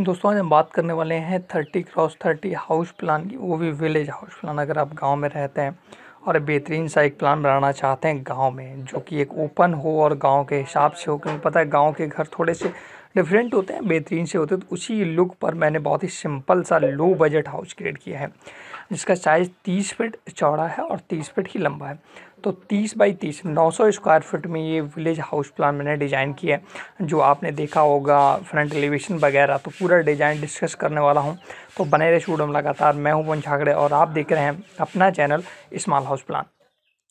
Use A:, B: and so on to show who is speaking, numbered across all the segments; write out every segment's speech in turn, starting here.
A: दोस्तों आज हम बात करने वाले हैं thirty cross thirty house plan की वो भी विलेज हाउस प्लान अगर आप गांव में रहते हैं और बेहतरीन सा एक प्लान बनाना चाहते हैं गांव में जो कि एक ओपन हो और गांव के हिसाब से हो क्योंकि पता है गांव के घर थोड़े से डिफरेंट होते हैं बेहतरीन से होते हैं तो उसी लुक पर मैंने बहुत ही सिंपल सा लो बजट हाउस क्रिएट किया है जिसका साइज़ तीस फीट चौड़ा है और तीस फीट ही लंबा है तो तीस बाई तीस नौ सौ स्क्वायर फीट में ये विलेज हाउस प्लान मैंने डिज़ाइन किया है जो आपने देखा होगा फ्रंट एलिवेशन वगैरह तो पूरा डिज़ाइन डिस्कस करने वाला हूँ तो बने रहे शूडम लगातार मैं हूँ वन झागड़े और आप देख रहे हैं अपना चैनल स्मॉल हाउस प्लान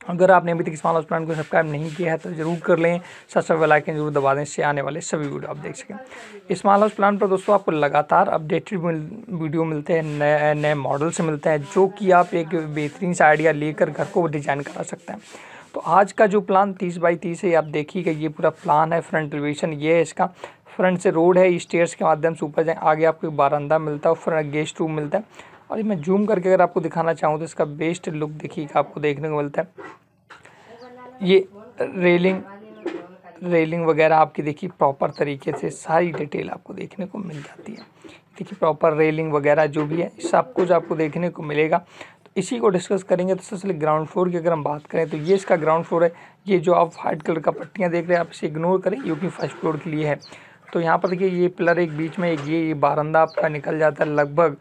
A: अगर आपने अभी तक स्मॉल हाउस प्लान को सब्सक्राइब नहीं किया है तो जरूर कर लें साथ साथ बेलाइकन जरूर दबा दें इससे आने वाले सभी वीडियो आप देख सकें स्मॉल हाउस प्लान पर दोस्तों आपको लगातार अपडेटेड वीडियो मिलते हैं नए नए मॉडल से मिलते हैं जो कि आप एक बेहतरीन सा आइडिया लेकर घर को डिजाइन करा सकते हैं तो आज का जो प्लान तीस बाई तीस है आप देखिएगा ये पूरा प्लान है फ्रंट एलिवेशन ये है इसका फ्रंट से रोड है स्टेयर्स के माध्यम से ऊपर जाए आगे आपको एक बारंदा मिलता है और फ्रंट गेस्ट रूम मिलता है और ये मैं जूम करके अगर आपको दिखाना चाहूँ तो इसका बेस्ट लुक देखिएगा आपको देखने को मिलता है ये रेलिंग रेलिंग वगैरह आपकी देखिए प्रॉपर तरीके से सारी डिटेल आपको देखने को मिल जाती है देखिए प्रॉपर रेलिंग वगैरह जो भी है सब कुछ आपको देखने को मिलेगा तो इसी को डिस्कस करेंगे तो सबसे ग्राउंड फ्लोर की अगर हम बात करें तो ये इसका ग्राउंड फ्लोर है ये जो आप वाइट कलर का पट्टियाँ देख रहे हैं आप इसे इग्नोर करें भी फर्स्ट फ्लोर के लिए है तो यहाँ पर देखिए ये पिलर एक बीच में एक ये ये बारंदा आपका निकल जाता है लगभग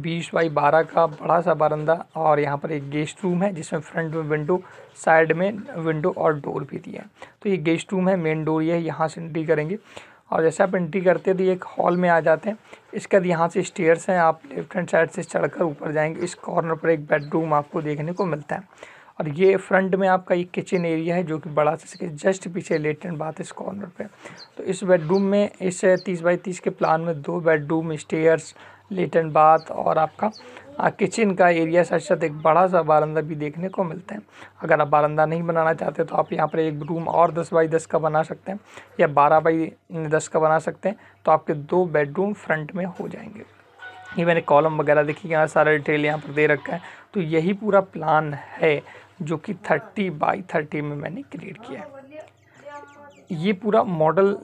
A: बीस बाई बारह का बड़ा सा बारंदा और यहाँ पर एक गेस्ट रूम है जिसमें फ्रंट में विंडो साइड में विंडो और डोर भी दिया है तो ये गेस्ट रूम है मेन डोर ये है यहाँ से एंट्री करेंगे और जैसे आप एंट्री करते तो एक हॉल में आ जाते हैं इसके बाद यहाँ से स्टेयर्स हैं आप लेफ्ट हैंड साइड से चढ़कर ऊपर जाएंगे इस कॉर्नर पर एक बेडरूम आपको देखने को मिलता है और ये फ्रंट में आपका एक किचन एरिया है जो कि बड़ा सा सके जस्ट पीछे लेटेंट बात इस कॉर्नर पे तो इस बेडरूम में इस तीस बाई तीस के प्लान में दो बेडरूम स्टेयर्स एंड बाथ और आपका किचन का एरिया साथ साथ एक बड़ा सा बारंदा भी देखने को मिलता है अगर आप बारंदा नहीं बनाना चाहते तो आप यहाँ पर एक रूम और दस बाई दस का बना सकते हैं या बारह बाई दस का बना सकते हैं तो आपके दो बेडरूम फ्रंट में हो जाएंगे ये मैंने कॉलम वगैरह देखी यहाँ सारा डिटेल यहाँ पर दे रखा है तो यही पूरा प्लान है जो कि थर्टी बाई थर्टी में मैंने क्रिएट किया है ये पूरा मॉडल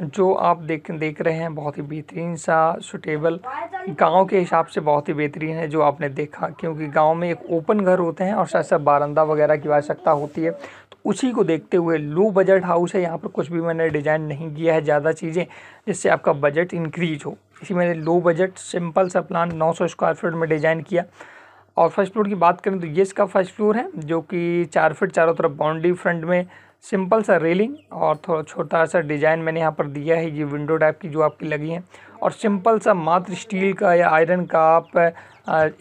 A: जो आप देख देख रहे हैं बहुत ही बेहतरीन सा सुटेबल गांव के हिसाब से बहुत ही बेहतरीन है जो आपने देखा क्योंकि गांव में एक ओपन घर होते हैं और साथ साथ बारंदा वगैरह की आवश्यकता होती है तो उसी को देखते हुए लो बजट हाउस है यहाँ पर कुछ भी मैंने डिज़ाइन नहीं किया है ज़्यादा चीज़ें जिससे आपका बजट इंक्रीज हो इसी मैंने लो बजट सिंपल सा प्लान नौ स्क्वायर फीट में डिज़ाइन किया और फर्स्ट फ्लोर की बात करें तो ये इसका फर्स्ट फ्लोर है जो कि चार फिट चारों तरफ बाउंड्री फ्रंट में सिंपल सा रेलिंग और थोड़ा छोटा सा डिज़ाइन मैंने यहाँ पर दिया है ये विंडो टाइप की जो आपकी लगी है और सिंपल सा मात्र स्टील का या आयरन का आप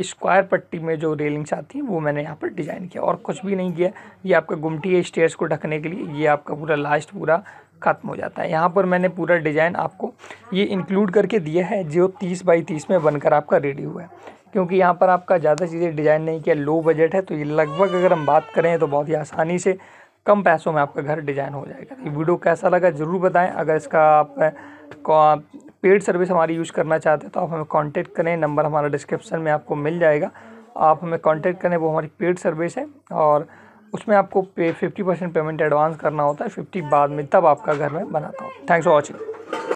A: स्क्वायर पट्टी में जो रेलिंग्स आती हैं वो मैंने यहाँ पर डिज़ाइन किया और कुछ भी नहीं किया ये आपका गुमटी है स्टेयर्स को ढकने के लिए ये आपका पूरा लास्ट पूरा ख़त्म हो जाता है यहाँ पर मैंने पूरा डिज़ाइन आपको ये इंक्लूड करके दिया है जो तीस बाई तीस में बनकर आपका रेडी हुआ है क्योंकि यहाँ पर आपका ज़्यादा चीज़ें डिज़ाइन नहीं किया लो बजट है तो ये लगभग अगर हम बात करें तो बहुत ही आसानी से कम पैसों में आपका घर डिज़ाइन हो जाएगा तो ये वीडियो कैसा लगा ज़रूर बताएं अगर इसका आप पेड सर्विस हमारी यूज़ करना चाहते हैं तो आप हमें कांटेक्ट करें नंबर हमारा डिस्क्रिप्शन में आपको मिल जाएगा आप हमें कांटेक्ट करें वो हमारी पेड सर्विस है और उसमें आपको पे फिफ्टी परसेंट पेमेंट एडवांस करना होता है फिफ्टी बाद में तब आपका घर में बनाता हूँ थैंक्स फॉर वॉचिंग